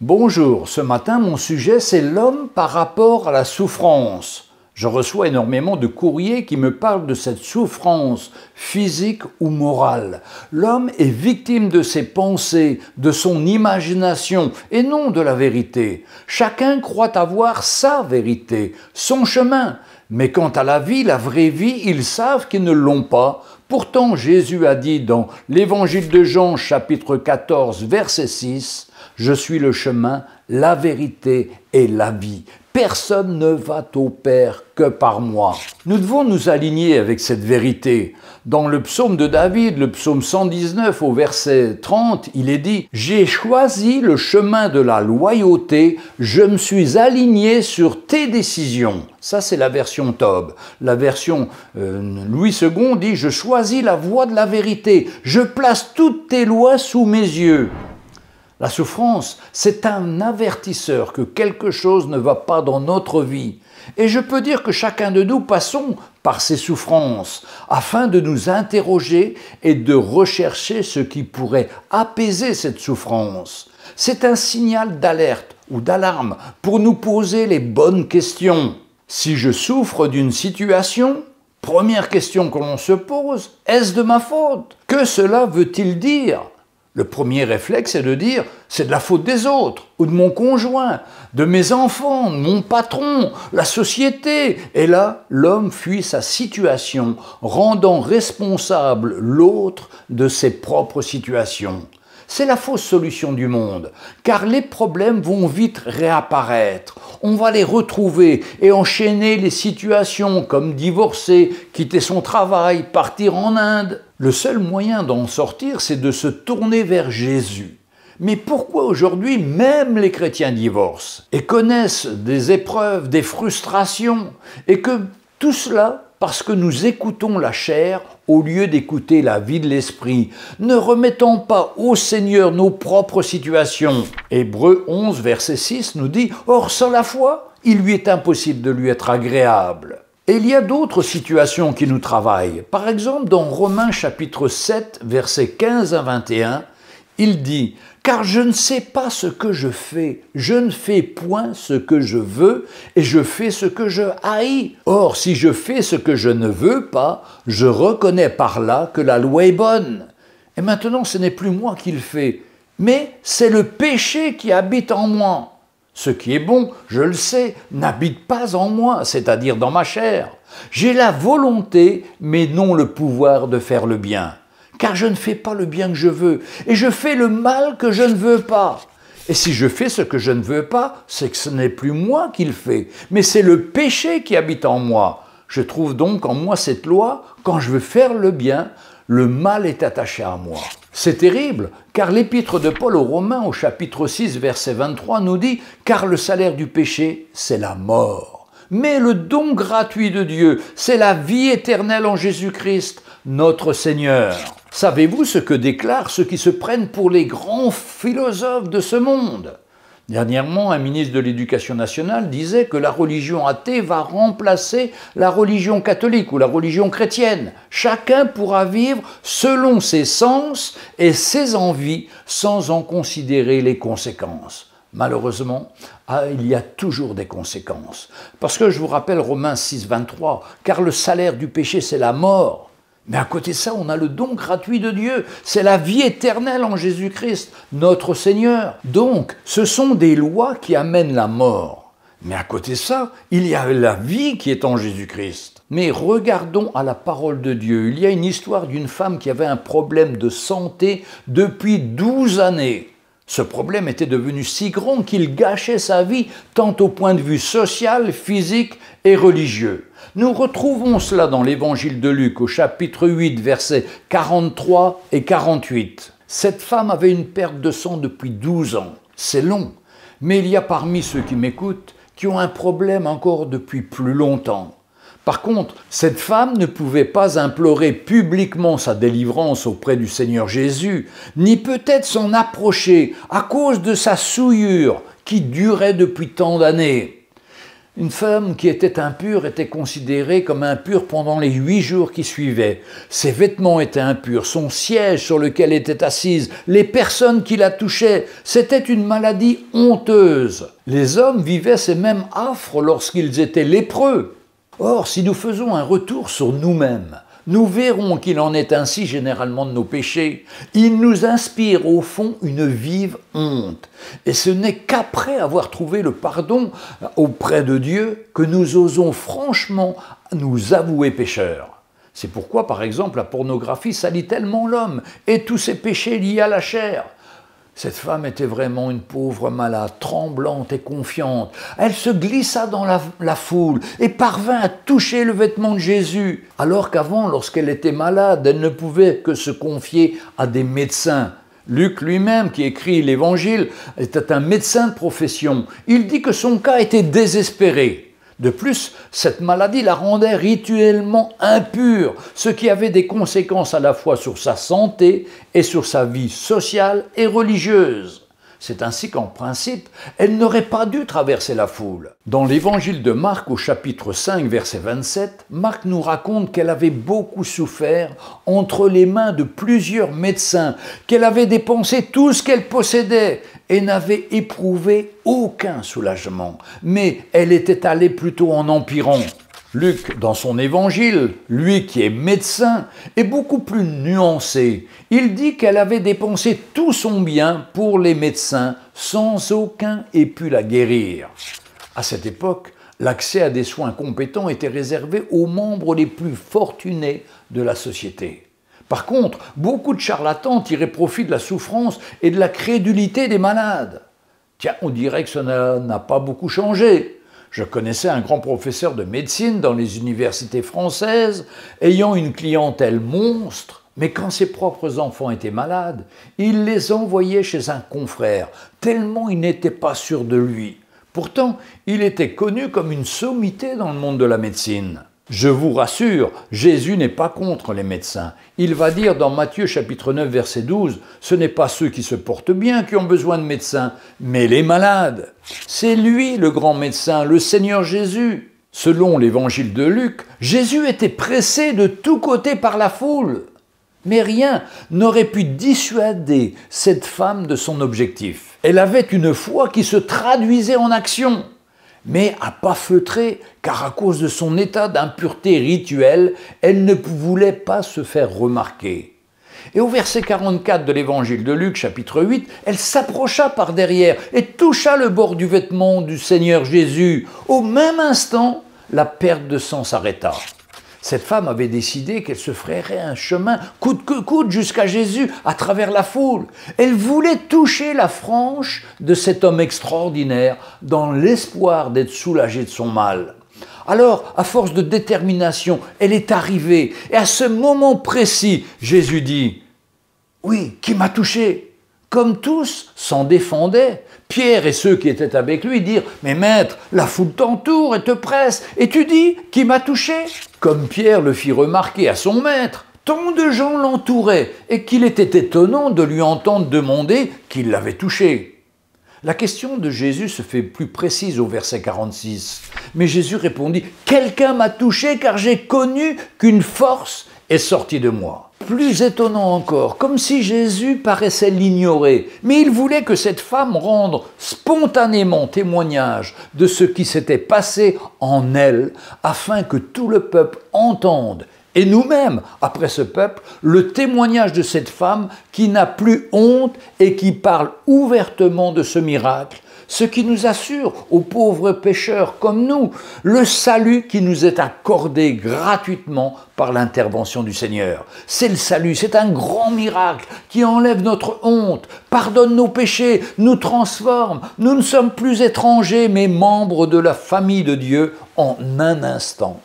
Bonjour, ce matin mon sujet c'est l'homme par rapport à la souffrance. Je reçois énormément de courriers qui me parlent de cette souffrance physique ou morale. L'homme est victime de ses pensées, de son imagination et non de la vérité. Chacun croit avoir sa vérité, son chemin. Mais quant à la vie, la vraie vie, ils savent qu'ils ne l'ont pas. Pourtant Jésus a dit dans l'Évangile de Jean chapitre 14 verset 6, je suis le chemin, la vérité et la vie. Personne ne va au Père que par moi. Nous devons nous aligner avec cette vérité. Dans le psaume de David, le psaume 119 au verset 30, il est dit ⁇ J'ai choisi le chemin de la loyauté, je me suis aligné sur tes décisions. ⁇ Ça c'est la version Tob. La version euh, Louis II dit ⁇ Je choisis la voie de la vérité, je place toutes tes lois sous mes yeux. ⁇ la souffrance, c'est un avertisseur que quelque chose ne va pas dans notre vie. Et je peux dire que chacun de nous passons par ces souffrances afin de nous interroger et de rechercher ce qui pourrait apaiser cette souffrance. C'est un signal d'alerte ou d'alarme pour nous poser les bonnes questions. Si je souffre d'une situation, première question que l'on se pose, est-ce de ma faute Que cela veut-il dire le premier réflexe est de dire c'est de la faute des autres, ou de mon conjoint, de mes enfants, mon patron, la société. Et là, l'homme fuit sa situation, rendant responsable l'autre de ses propres situations. C'est la fausse solution du monde, car les problèmes vont vite réapparaître. On va les retrouver et enchaîner les situations comme divorcer, quitter son travail, partir en Inde. Le seul moyen d'en sortir, c'est de se tourner vers Jésus. Mais pourquoi aujourd'hui même les chrétiens divorcent et connaissent des épreuves, des frustrations, et que tout cela parce que nous écoutons la chair au lieu d'écouter la vie de l'esprit, ne remettons pas au Seigneur nos propres situations. Hébreu 11, verset 6 nous dit, Or sans la foi, il lui est impossible de lui être agréable. Et il y a d'autres situations qui nous travaillent. Par exemple, dans Romains chapitre 7, versets 15 à 21, il dit Car je ne sais pas ce que je fais, je ne fais point ce que je veux, et je fais ce que je haïs. Or, si je fais ce que je ne veux pas, je reconnais par là que la loi est bonne. Et maintenant, ce n'est plus moi qui le fais, mais c'est le péché qui habite en moi. Ce qui est bon, je le sais, n'habite pas en moi, c'est-à-dire dans ma chair. J'ai la volonté, mais non le pouvoir de faire le bien, car je ne fais pas le bien que je veux, et je fais le mal que je ne veux pas. Et si je fais ce que je ne veux pas, c'est que ce n'est plus moi qui le fais, mais c'est le péché qui habite en moi. Je trouve donc en moi cette loi, quand je veux faire le bien, le mal est attaché à moi. C'est terrible, car l'épître de Paul aux Romains au chapitre 6 verset 23 nous dit ⁇ Car le salaire du péché, c'est la mort, mais le don gratuit de Dieu, c'est la vie éternelle en Jésus-Christ, notre Seigneur. Savez-vous ce que déclarent ceux qui se prennent pour les grands philosophes de ce monde Dernièrement, un ministre de l'Éducation nationale disait que la religion athée va remplacer la religion catholique ou la religion chrétienne. Chacun pourra vivre selon ses sens et ses envies sans en considérer les conséquences. Malheureusement, ah, il y a toujours des conséquences. Parce que je vous rappelle Romains 6, 23, car le salaire du péché, c'est la mort. Mais à côté de ça, on a le don gratuit de Dieu. C'est la vie éternelle en Jésus-Christ, notre Seigneur. Donc, ce sont des lois qui amènent la mort. Mais à côté de ça, il y a la vie qui est en Jésus-Christ. Mais regardons à la parole de Dieu. Il y a une histoire d'une femme qui avait un problème de santé depuis 12 années. Ce problème était devenu si grand qu'il gâchait sa vie, tant au point de vue social, physique et religieux. Nous retrouvons cela dans l'évangile de Luc au chapitre 8, versets 43 et 48. Cette femme avait une perte de sang depuis 12 ans. C'est long. Mais il y a parmi ceux qui m'écoutent qui ont un problème encore depuis plus longtemps. Par contre, cette femme ne pouvait pas implorer publiquement sa délivrance auprès du Seigneur Jésus, ni peut-être s'en approcher à cause de sa souillure qui durait depuis tant d'années. Une femme qui était impure était considérée comme impure pendant les huit jours qui suivaient. Ses vêtements étaient impurs, son siège sur lequel elle était assise, les personnes qui la touchaient, c'était une maladie honteuse. Les hommes vivaient ces mêmes affres lorsqu'ils étaient lépreux. Or, si nous faisons un retour sur nous-mêmes, nous verrons qu'il en est ainsi généralement de nos péchés. Ils nous inspirent au fond une vive honte. Et ce n'est qu'après avoir trouvé le pardon euh, auprès de Dieu que nous osons franchement nous avouer pécheurs. C'est pourquoi, par exemple, la pornographie salit tellement l'homme et tous ses péchés liés à la chair. Cette femme était vraiment une pauvre malade, tremblante et confiante. Elle se glissa dans la, foule et parvint à toucher le vêtement de Jésus, alors qu'avant, lorsqu'elle était malade, elle ne pouvait que se confier à des médecins. Luc lui-même, qui écrit l'Évangile, était un médecin de profession. Il dit que son cas était désespéré. De plus, cette maladie la rendait rituellement impure, ce qui avait des conséquences à la fois sur sa santé et sur sa vie sociale et religieuse. C'est ainsi qu'en principe, elle n'aurait pas dû traverser la foule. Dans l'évangile de Marc au chapitre 5 verset 27, Marc nous raconte qu'elle avait beaucoup souffert entre les mains de plusieurs médecins, qu'elle avait dépensé tout ce qu'elle possédait et n'avait éprouvé aucun soulagement, mais elle était allée plutôt en empirant. Luc, dans son évangile, lui qui est médecin, est beaucoup plus nuancé. Il dit qu'elle avait dépensé tout son bien pour les médecins sans aucun ait pu la guérir. À cette époque, l'accès à des soins compétents était réservé aux membres les plus fortunés de la société. Par contre, beaucoup de charlatans tiraient profit de la souffrance et de la crédulité des malades. Tiens, on dirait que ça n'a pas beaucoup changé. Je connaissais un grand professeur de médecine dans les universités françaises, ayant une clientèle monstre, mais quand ses propres enfants étaient malades, il les envoyait chez un confrère, tellement il n'était pas sûr de lui. Pourtant, il était connu comme une sommité dans le monde de la médecine. Je vous rassure, Jésus n'est pas contre les médecins. Il va dire dans Matthieu chapitre 9 verset 12, ce n'est pas ceux qui se portent bien qui ont besoin de médecins, mais les malades. C'est lui le grand médecin, le Seigneur Jésus. Selon l'évangile de Luc, Jésus était pressé de tous côtés par la foule. Mais rien n'aurait pu dissuader cette femme de son objectif. Elle avait une foi qui se traduisait en action mais à pas feutrer, car à cause de son état d'impureté rituelle, elle ne voulait pas se faire remarquer. Et au verset 44 de l'évangile de Luc, chapitre 8, elle s'approcha par derrière et toucha le bord du vêtement du Seigneur Jésus. Au même instant, la perte de sang s'arrêta. Cette femme avait décidé qu'elle se ferait un chemin coûte que coûte jusqu'à Jésus, à travers la foule. Elle voulait toucher la franche de cet homme extraordinaire, dans l'espoir d'être soulagée de son mal. Alors, à force de détermination, elle est arrivée, et à ce moment précis, Jésus dit, Oui, qui m'a touché comme tous s'en défendaient, Pierre et ceux qui étaient avec lui dirent Mais maître, la foule t'entoure et te presse, et tu dis Qui m'a touché comme Pierre le fit remarquer à son maître, tant de gens l'entouraient et qu'il était étonnant de lui entendre demander qui l'avait touché. La question de Jésus se fait plus précise au verset 46. Mais Jésus répondit Quelqu'un m'a touché car j'ai connu qu'une force est sortie de moi. Plus étonnant encore, comme si Jésus paraissait l'ignorer, mais il voulait que cette femme rende spontanément témoignage de ce qui s'était passé en elle, afin que tout le peuple entende et nous-mêmes, après ce peuple, le témoignage de cette femme qui n'a plus honte et qui parle ouvertement de ce miracle, ce qui nous assure, aux pauvres pécheurs comme nous, le salut qui nous est accordé gratuitement par l'intervention du Seigneur. C'est le salut, c'est un grand miracle qui enlève notre honte, pardonne nos péchés, nous transforme. Nous ne sommes plus étrangers, mais membres de la famille de Dieu en un instant.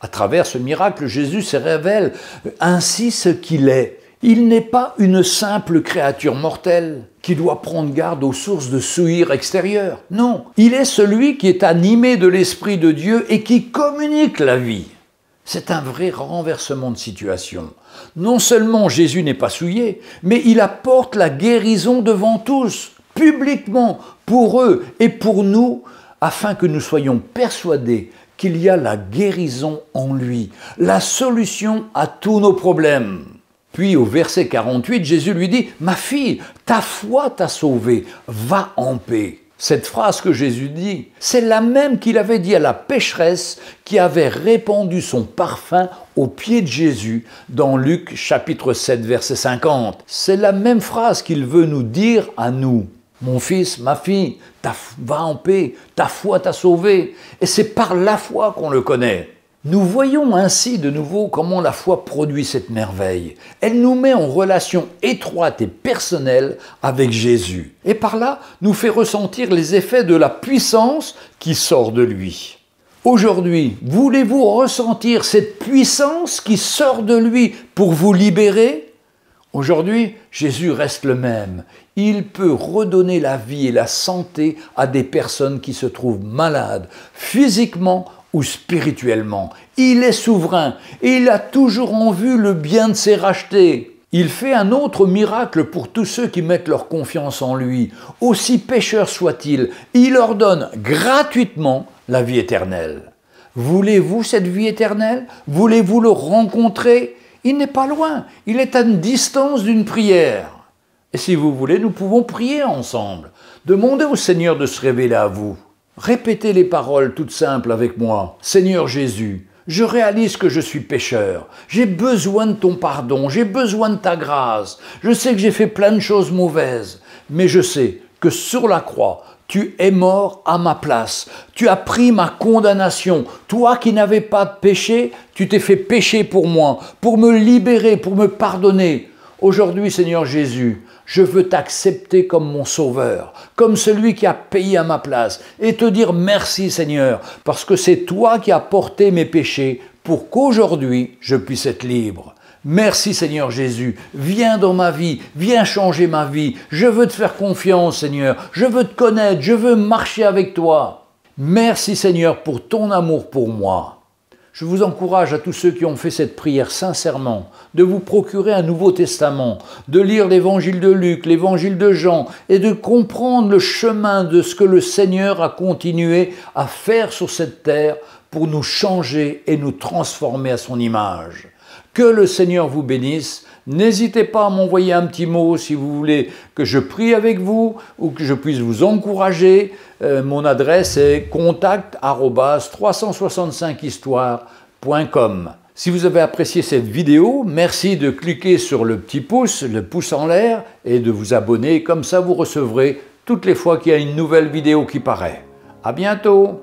À travers ce miracle, Jésus se révèle ainsi ce qu'il est. Il n'est pas une simple créature mortelle qui doit prendre garde aux sources de souillure extérieure. Non, il est celui qui est animé de l'Esprit de Dieu et qui communique la vie. C'est un vrai renversement de situation. Non seulement Jésus n'est pas souillé, mais il apporte la guérison devant tous, publiquement, pour eux et pour nous, afin que nous soyons persuadés qu'il y a la guérison en lui, la solution à tous nos problèmes. Puis au verset 48, Jésus lui dit, Ma fille, ta foi t'a sauvée, va en paix. Cette phrase que Jésus dit, c'est la même qu'il avait dit à la pécheresse qui avait répandu son parfum aux pieds de Jésus dans Luc chapitre 7 verset 50. C'est la même phrase qu'il veut nous dire à nous. Mon fils, ma fille, ta, va en paix, ta foi t'a sauvé. Et c'est par la foi qu'on le connaît. Nous voyons ainsi de nouveau comment la foi produit cette merveille. Elle nous met en relation étroite et personnelle avec Jésus, et par là nous fait ressentir les effets de la puissance qui sort de lui. Aujourd'hui, voulez-vous ressentir cette puissance qui sort de lui pour vous libérer Aujourd'hui, Jésus reste le même. Il peut redonner la vie et la santé à des personnes qui se trouvent malades, physiquement ou spirituellement. Il est souverain et il a toujours en vue le bien de ses rachetés. Il fait un autre miracle pour tous ceux qui mettent leur confiance en lui. Aussi pécheur soit-il. il leur donne gratuitement la vie éternelle. Voulez-vous cette vie éternelle Voulez-vous le rencontrer il n'est pas loin, il est à une distance d'une prière. Et si vous voulez, nous pouvons prier ensemble. Demandez au Seigneur de se révéler à vous. Répétez les paroles toutes simples avec moi. Seigneur Jésus, je réalise que je suis pécheur. J'ai besoin de ton pardon, j'ai besoin de ta grâce. Je sais que j'ai fait plein de choses mauvaises, mais je sais que sur la croix, tu es mort à ma place. Tu as pris ma condamnation. Toi qui n'avais pas de péché, tu t'es fait pécher pour moi, pour me libérer, pour me pardonner. Aujourd'hui, Seigneur Jésus, je veux t'accepter comme mon sauveur, comme celui qui a payé à ma place, et te dire merci, Seigneur, parce que c'est toi qui as porté mes péchés pour qu'aujourd'hui je puisse être libre. Merci Seigneur Jésus, viens dans ma vie, viens changer ma vie, je veux te faire confiance Seigneur, je veux te connaître, je veux marcher avec toi. Merci Seigneur pour ton amour pour moi. Je vous encourage à tous ceux qui ont fait cette prière sincèrement de vous procurer un Nouveau Testament, de lire l'Évangile de Luc, l'Évangile de Jean et de comprendre le chemin de ce que le Seigneur a continué à faire sur cette terre pour nous changer et nous transformer à son image. Que le Seigneur vous bénisse. N'hésitez pas à m'envoyer un petit mot si vous voulez que je prie avec vous ou que je puisse vous encourager. Euh, mon adresse est contact365 365 histoirecom Si vous avez apprécié cette vidéo, merci de cliquer sur le petit pouce, le pouce en l'air et de vous abonner. Comme ça, vous recevrez toutes les fois qu'il y a une nouvelle vidéo qui paraît. À bientôt!